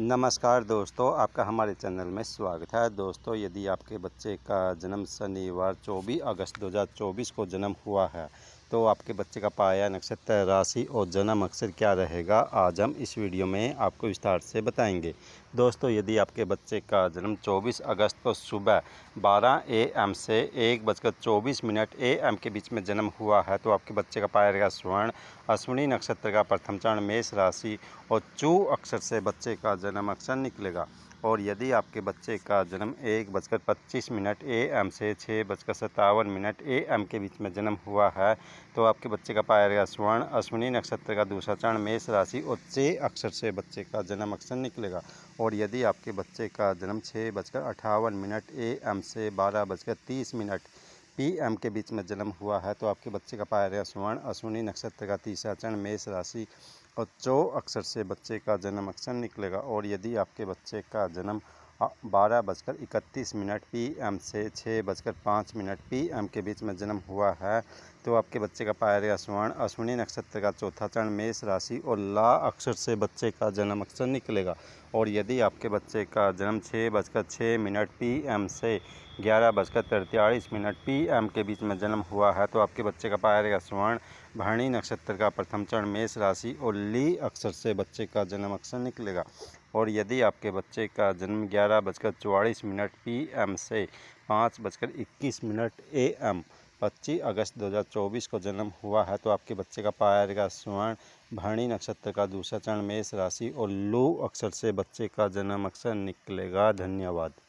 नमस्कार दोस्तों आपका हमारे चैनल में स्वागत है दोस्तों यदि आपके बच्चे का जन्म शनिवार 24 अगस्त 2024 को जन्म हुआ है तो आपके बच्चे का पाया नक्षत्र राशि और जन्म अक्सर क्या रहेगा आज हम इस वीडियो में आपको विस्तार से बताएंगे दोस्तों यदि आपके बच्चे का जन्म 24 अगस्त को सुबह 12 एम से एक बजकर चौबीस मिनट एम के बीच में जन्म हुआ है तो आपके बच्चे का पाया रहेगा स्वर्ण अश्विनी नक्षत्र का प्रथम चरण मेष राशि और चू अक्षर से बच्चे का जन्म अक्षर निकलेगा और यदि आपके बच्चे का जन्म एक बजकर पच्चीस मिनट ए एम से छः बजकर सत्तावन मिनट ए एम के बीच में जन्म हुआ है तो आपके बच्चे का पाया गया स्वर्ण अश्विनी नक्षत्र का दूसरा चरण मेष राशि और चे अक्षर से बच्चे का जन्म अक्षर निकलेगा और यदि आपके बच्चे का जन्म छः बजकर अठावन मिनट ए एम से बारह बजकर तीस मिनट पी एम के बीच में जन्म हुआ है तो आपके बच्चे का पाया गया स्वर्ण अश्विनी नक्षत्र का तीसरा चरण मेष राशि और चौ अक्षर से बच्चे का जन्म अक्षर निकलेगा और यदि आपके बच्चे का जन्म हाँ, बारह बजकर इकतीस मिनट पी एम से छः बजकर पाँच मिनट पी एम के बीच में जन्म हुआ है तो आपके बच्चे का पाया गया स्वर्ण अश्विनी नक्षत्र का चौथा चरण मेष राशि और ला अक्षर से बच्चे का जन्म अक्षर निकलेगा और यदि आपके बच्चे का जन्म छः बजकर छः मिनट पी एम से ग्यारह बजकर तैतालीस मिनट पी एम के बीच में जन्म हुआ है तो आपके बच्चे का पाया गया स्वर्ण भरणी नक्षत्र का प्रथम चरण मेष राशि और ली अक्षर से बच्चे का जन्म अक्षर निकलेगा और यदि आपके बच्चे का जन्म ग्यारह बजकर चौवालीस मिनट पी एम से पाँच बजकर इक्कीस मिनट ए एम पच्चीस अगस्त 2024 को जन्म हुआ है तो आपके बच्चे का पाया जाएगा स्वर्ण भरणी नक्षत्र का दूसरा चरण मेष राशि और लू अक्षर से बच्चे का जन्म अक्षर निकलेगा धन्यवाद